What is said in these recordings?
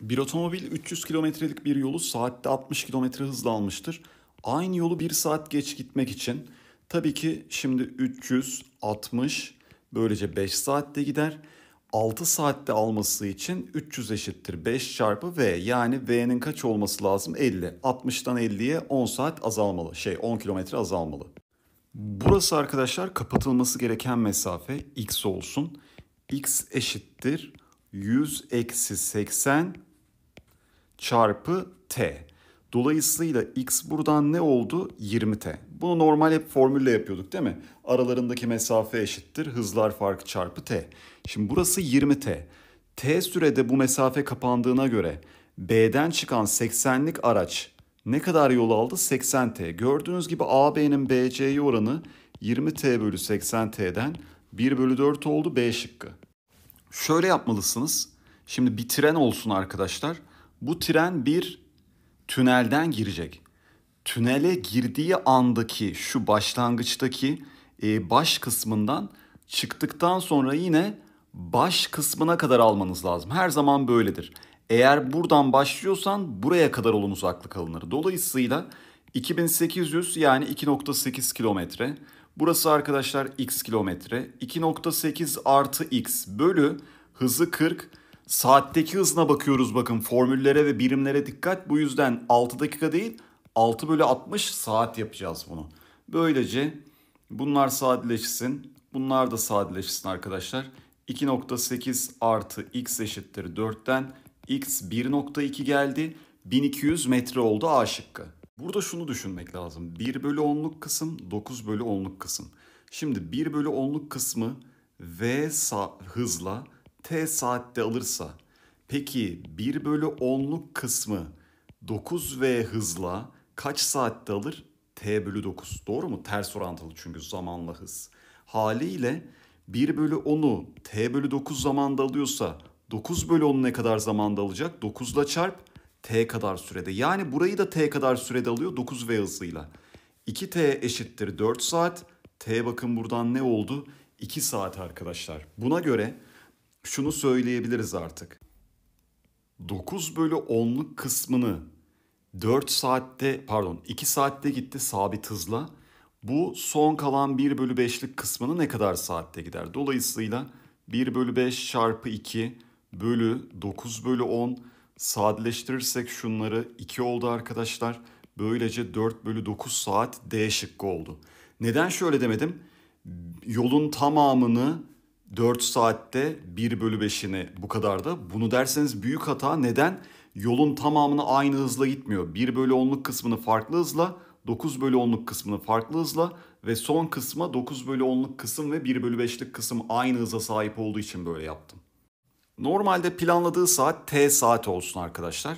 Bir otomobil 300 kilometrelik bir yolu saatte 60 kilometre hızla almıştır. Aynı yolu 1 saat geç gitmek için tabii ki şimdi 360, böylece 5 saatte gider. 6 saatte alması için 300 eşittir 5 çarpı V yani V'nin kaç olması lazım? 50. 60'dan 50'ye 10 saat azalmalı. Şey 10 kilometre azalmalı. Burası arkadaşlar kapatılması gereken mesafe x olsun. x eşittir 100 eksi 80 çarpı t. Dolayısıyla x buradan ne oldu? 20t. Bunu normal hep formülle yapıyorduk değil mi? Aralarındaki mesafe eşittir hızlar farkı çarpı t. Şimdi burası 20t. T sürede bu mesafe kapandığına göre B'den çıkan 80'lik araç ne kadar yol aldı? 80T. Gördüğünüz gibi AB'nin BC'ye oranı 20T bölü 80T'den 1 bölü 4 oldu B şıkkı. Şöyle yapmalısınız. Şimdi bir tren olsun arkadaşlar. Bu tren bir tünelden girecek. Tünele girdiği andaki şu başlangıçtaki e, baş kısmından çıktıktan sonra yine baş kısmına kadar almanız lazım. Her zaman böyledir. Eğer buradan başlıyorsan buraya kadar olun uzaklık alınır. Dolayısıyla 2800 yani 2.8 kilometre. Burası arkadaşlar x kilometre. 2.8 artı x bölü hızı 40 Saatteki hızına bakıyoruz bakın formüllere ve birimlere dikkat. Bu yüzden 6 dakika değil 6 bölü 60 saat yapacağız bunu. Böylece bunlar sadeleşsin. Bunlar da sadeleşsin arkadaşlar. 2.8 artı x eşittir 4'ten x 1.2 geldi. 1200 metre oldu A şıkkı. Burada şunu düşünmek lazım. 1 bölü 10'luk kısım 9 bölü 10'luk kısım. Şimdi 1 bölü 10'luk kısmı v sa hızla t saatte alırsa peki 1 bölü 10'luk kısmı 9v hızla kaç saatte alır? t bölü 9 doğru mu? Ters orantılı çünkü zamanla hız. Haliyle 1 bölü 10'u t bölü 9 zamanda alıyorsa 9 bölü 10 ne kadar zamanda alacak? 9 ile çarp t kadar sürede. Yani burayı da t kadar sürede alıyor 9 v hızıyla. 2t eşittir 4 saat. t bakın buradan ne oldu? 2 saat arkadaşlar. Buna göre şunu söyleyebiliriz artık. 9 bölü 10'luk kısmını 4 saatte pardon 2 saatte gitti sabit hızla. Bu son kalan 1 bölü 5'lik kısmını ne kadar saatte gider? Dolayısıyla 1 bölü 5 çarpı 2 bölü 9 bölü 10 sadeleştirirsek şunları 2 oldu arkadaşlar. Böylece 4 bölü 9 saat D şıkkı oldu. Neden şöyle demedim? Yolun tamamını 4 saatte 1 bölü 5'ini bu kadar da. Bunu derseniz büyük hata. Neden? Yolun tamamını aynı hızla gitmiyor. 1 bölü 10'luk kısmını farklı hızla, 9 bölü 10'luk kısmını farklı hızla ve son kısma 9 bölü 10'luk kısım ve 1 bölü 5'lik kısım aynı hıza sahip olduğu için böyle yaptım. Normalde planladığı saat T saat olsun arkadaşlar.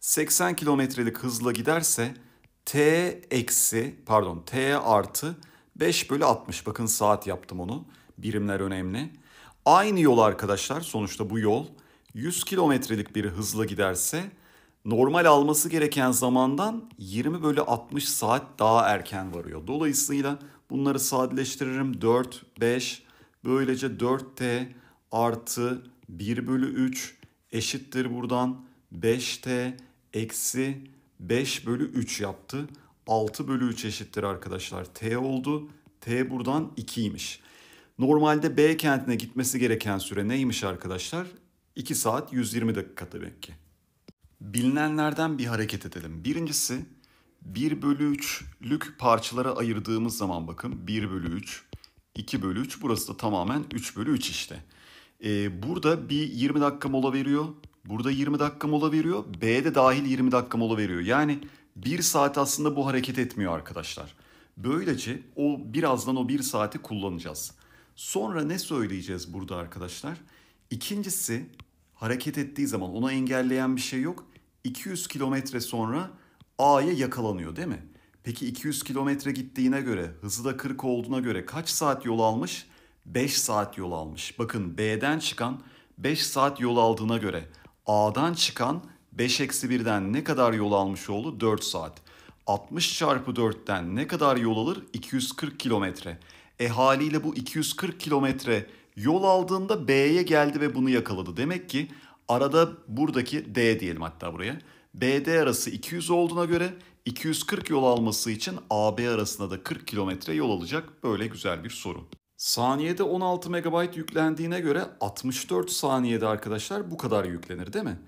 80 kilometrelik hızla giderse T eksi pardon T artı 5 bölü 60 bakın saat yaptım onu birimler önemli. Aynı yol arkadaşlar sonuçta bu yol 100 kilometrelik bir hızla giderse normal alması gereken zamandan 20 bölü 60 saat daha erken varıyor. Dolayısıyla bunları sadeleştiririm 4, 5 böylece 4t artı 1 bölü 3 eşittir buradan 5t eksi 5 bölü 3 yaptı. 6 bölü 3 eşittir arkadaşlar t oldu. T buradan 2'ymiş. Normalde B kentine gitmesi gereken süre neymiş arkadaşlar? 2 saat 120 dakika demek ki. Bilinenlerden bir hareket edelim. Birincisi 1 bölü 3'lük parçalara ayırdığımız zaman bakın 1 bölü 3, 2 bölü 3 burası da tamamen 3 bölü 3 işte. Ee, burada bir 20 dakika mola veriyor. Burada 20 dakika mola veriyor. de dahil 20 dakika mola veriyor. Yani 1 saat aslında bu hareket etmiyor arkadaşlar. Böylece o birazdan o 1 saati kullanacağız. Sonra ne söyleyeceğiz burada arkadaşlar? İkincisi hareket ettiği zaman ona engelleyen bir şey yok. 200 kilometre sonra A'ya yakalanıyor değil mi? Peki 200 kilometre gittiğine göre, hızı da 40 olduğuna göre kaç saat yol almış? 5 saat yol almış. Bakın B'den çıkan 5 saat yol aldığına göre A'dan çıkan 5 eksi 1'den ne kadar yol almış oldu? 4 saat. 60 çarpı 4'ten ne kadar yol alır? 240 kilometre. E haliyle bu 240 kilometre yol aldığında B'ye geldi ve bunu yakaladı. Demek ki arada buradaki D diyelim hatta buraya. BD arası 200 olduğuna göre 240 yol alması için AB arasında da 40 kilometre yol alacak. Böyle güzel bir soru. Saniyede 16 MB yüklendiğine göre 64 saniyede arkadaşlar bu kadar yüklenir değil mi?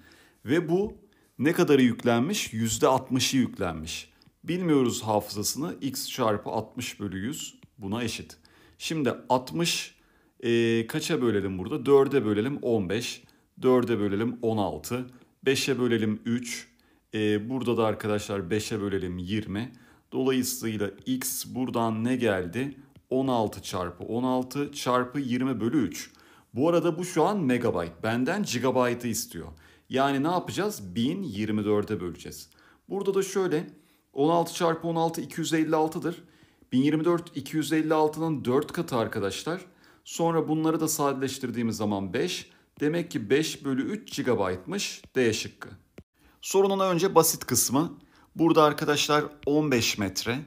Ve bu ne kadarı yüklenmiş? %60'ı yüklenmiş. Bilmiyoruz hafızasını x çarpı 60 bölü 100 buna eşit. Şimdi 60 e, kaça bölelim burada? 4'e bölelim 15, 4'e bölelim 16, 5'e bölelim 3, e, burada da arkadaşlar 5'e bölelim 20. Dolayısıyla x buradan ne geldi? 16 çarpı 16 çarpı 20 bölü 3. Bu arada bu şu an megabyte, Benden gigabaytı istiyor. Yani ne yapacağız? 1024'e böleceğiz. Burada da şöyle 16 çarpı 16 256'dır. 1024 256'nın 4 katı arkadaşlar. Sonra bunları da sadeleştirdiğimiz zaman 5. Demek ki 5 bölü 3 GB'mış D şıkkı. Sorunun önce basit kısmı. Burada arkadaşlar 15 metre.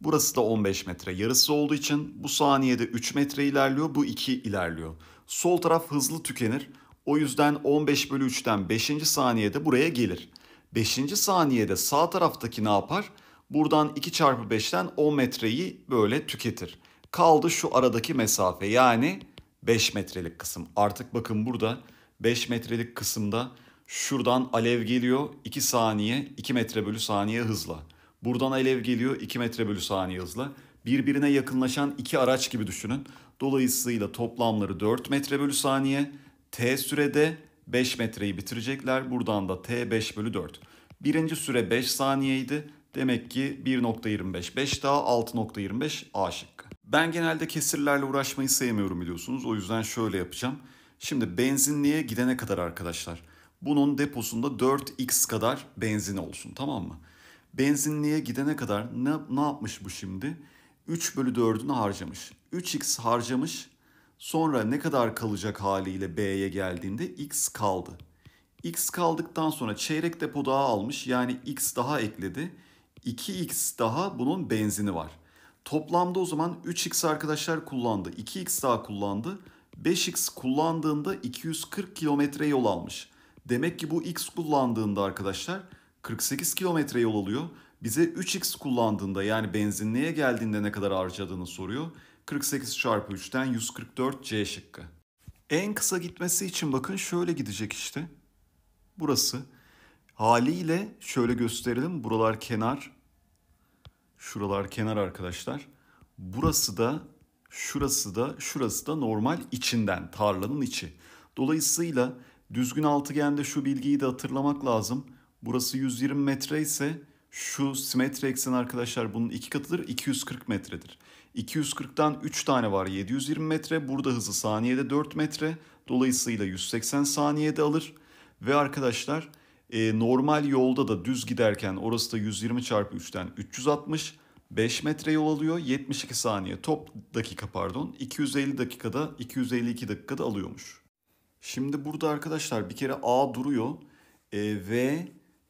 Burası da 15 metre yarısı olduğu için bu saniyede 3 metre ilerliyor, bu 2 ilerliyor. Sol taraf hızlı tükenir. O yüzden 15 bölü 3'ten 5. saniyede buraya gelir. 5. saniyede sağ taraftaki ne yapar? Buradan 2 çarpı 5'ten 10 metreyi böyle tüketir. Kaldı şu aradaki mesafe yani 5 metrelik kısım. Artık bakın burada 5 metrelik kısımda şuradan alev geliyor 2 saniye 2 metre bölü saniye hızla. Buradan alev geliyor 2 metre bölü saniye hızla. Birbirine yakınlaşan iki araç gibi düşünün. Dolayısıyla toplamları 4 metre bölü saniye. T sürede 5 metreyi bitirecekler. Buradan da T 5 bölü 4. Birinci süre 5 saniyeydi. Demek ki 1.25 5 daha 6.25 A şıkkı. Ben genelde kesirlerle uğraşmayı sevmiyorum biliyorsunuz. O yüzden şöyle yapacağım. Şimdi benzinliğe gidene kadar arkadaşlar. Bunun deposunda 4x kadar benzin olsun tamam mı? Benzinliğe gidene kadar ne, ne yapmış bu şimdi? 3 bölü 4'ünü harcamış. 3x harcamış. Sonra ne kadar kalacak haliyle B'ye geldiğinde x kaldı. X kaldıktan sonra çeyrek depo daha almış. Yani x daha ekledi. 2x daha bunun benzini var. Toplamda o zaman 3x arkadaşlar kullandı. 2x daha kullandı. 5x kullandığında 240 kilometre yol almış. Demek ki bu x kullandığında arkadaşlar 48 kilometre yol alıyor. Bize 3x kullandığında yani benzinliğe geldiğinde ne kadar harcadığını soruyor. 48 çarpı 3'ten 144 C şıkkı. En kısa gitmesi için bakın şöyle gidecek işte. Burası. Haliyle şöyle gösterelim. Buralar kenar. Şuralar kenar arkadaşlar. Burası da, şurası da, şurası da normal içinden, tarlanın içi. Dolayısıyla düzgün altıgende şu bilgiyi de hatırlamak lazım. Burası 120 metre ise şu simetri eksen arkadaşlar bunun iki katıdır 240 metredir. 240'tan 3 tane var 720 metre. Burada hızı saniyede 4 metre. Dolayısıyla 180 saniyede alır. Ve arkadaşlar e, normal yolda da düz giderken orası da 120 çarpı 3'ten 360 5 metre yol alıyor. 72 saniye top dakika pardon. 250 dakikada 252 dakikada alıyormuş. Şimdi burada arkadaşlar bir kere A duruyor. E, v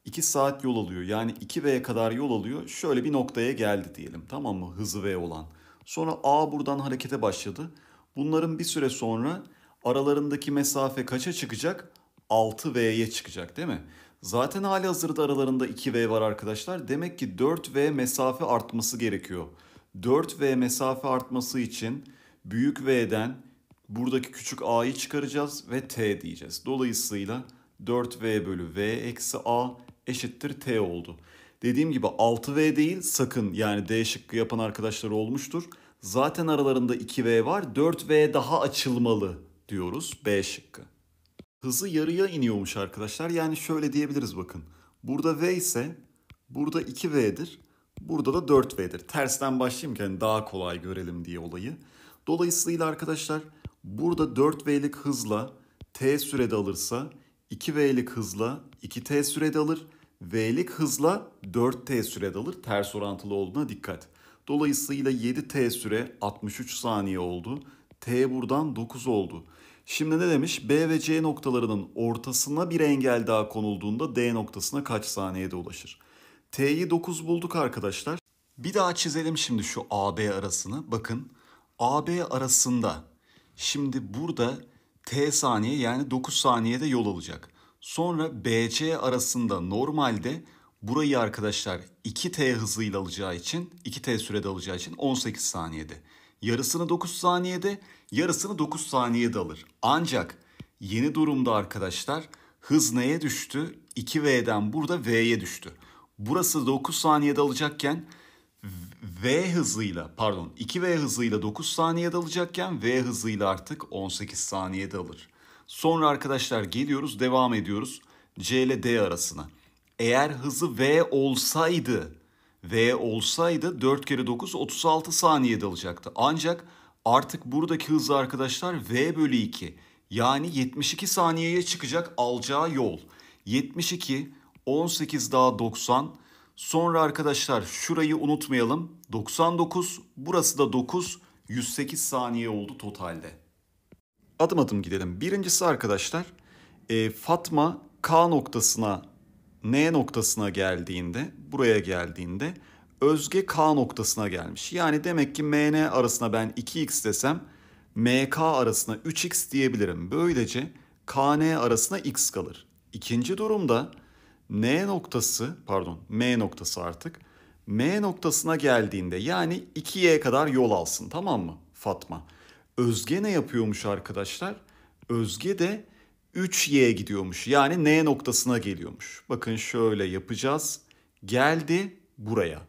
2 saat yol alıyor. Yani 2V kadar yol alıyor. Şöyle bir noktaya geldi diyelim. Tamam mı? Hızı V olan. Sonra A buradan harekete başladı. Bunların bir süre sonra aralarındaki mesafe kaça çıkacak? 6V'ye çıkacak değil mi? Zaten hali hazırda aralarında 2V var arkadaşlar. Demek ki 4V mesafe artması gerekiyor. 4V mesafe artması için büyük V'den buradaki küçük A'yı çıkaracağız ve T diyeceğiz. Dolayısıyla 4V bölü V eksi A eşittir T oldu. Dediğim gibi 6V değil sakın yani D şıkkı yapan arkadaşlar olmuştur. Zaten aralarında 2V var 4V daha açılmalı diyoruz B şıkkı hızı yarıya iniyormuş arkadaşlar. Yani şöyle diyebiliriz bakın. Burada V ise burada 2V'dir. Burada da 4V'dir. Tersten başlayayım ki yani daha kolay görelim diye olayı. Dolayısıyla arkadaşlar burada 4V'lik hızla T sürede alırsa 2V'lik hızla 2T sürede alır. V'lik hızla 4T sürede alır. Ters orantılı olduğuna dikkat. Dolayısıyla 7T süre 63 saniye oldu. T buradan 9 oldu. Şimdi ne demiş? B ve C noktalarının ortasına bir engel daha konulduğunda D noktasına kaç saniyede ulaşır? T'yi 9 bulduk arkadaşlar. Bir daha çizelim şimdi şu AB arasını. Bakın AB arasında şimdi burada T saniye yani 9 saniyede yol alacak. Sonra BC arasında normalde burayı arkadaşlar 2T hızıyla alacağı için 2T sürede alacağı için 18 saniyede yarısını 9 saniyede, yarısını 9 saniyede alır. Ancak yeni durumda arkadaşlar hız neye düştü? 2V'den burada V'ye düştü. Burası 9 saniyede alacakken V hızıyla pardon 2V hızıyla 9 saniyede alacakken V hızıyla artık 18 saniyede alır. Sonra arkadaşlar geliyoruz devam ediyoruz C ile D arasına. Eğer hızı V olsaydı V olsaydı 4 kere 9 36 saniye dalacaktı. Ancak artık buradaki hız arkadaşlar V bölü 2 yani 72 saniyeye çıkacak alacağı yol. 72, 18 daha 90. Sonra arkadaşlar şurayı unutmayalım. 99, burası da 9, 108 saniye oldu totalde. Adım adım gidelim. Birincisi arkadaşlar e, Fatma K noktasına N noktasına geldiğinde, buraya geldiğinde özge K noktasına gelmiş. Yani demek ki MN arasına ben 2x desem MK arasına 3x diyebilirim. Böylece KN arasına x kalır. İkinci durumda N noktası pardon M noktası artık M noktasına geldiğinde yani 2y kadar yol alsın tamam mı Fatma? Özge ne yapıyormuş arkadaşlar? Özge de 3y'ye gidiyormuş. Yani n noktasına geliyormuş. Bakın şöyle yapacağız. Geldi buraya.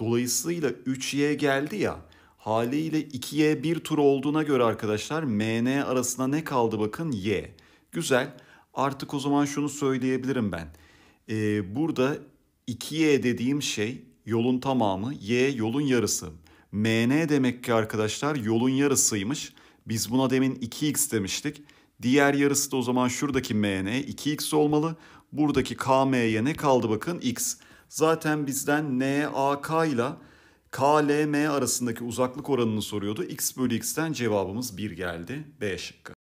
Dolayısıyla 3y geldi ya. Haliyle 2y bir tur olduğuna göre arkadaşlar mn arasında ne kaldı bakın y. Güzel. Artık o zaman şunu söyleyebilirim ben. Ee, burada 2y dediğim şey yolun tamamı, y yolun yarısı. mn demek ki arkadaşlar yolun yarısıymış. Biz buna demin 2x demiştik. Diğer yarısı da o zaman şuradaki mn 2x olmalı. Buradaki km'ye ne kaldı bakın x. Zaten bizden nak ile klm arasındaki uzaklık oranını soruyordu. x bölü x'ten cevabımız 1 geldi. B şıkkı.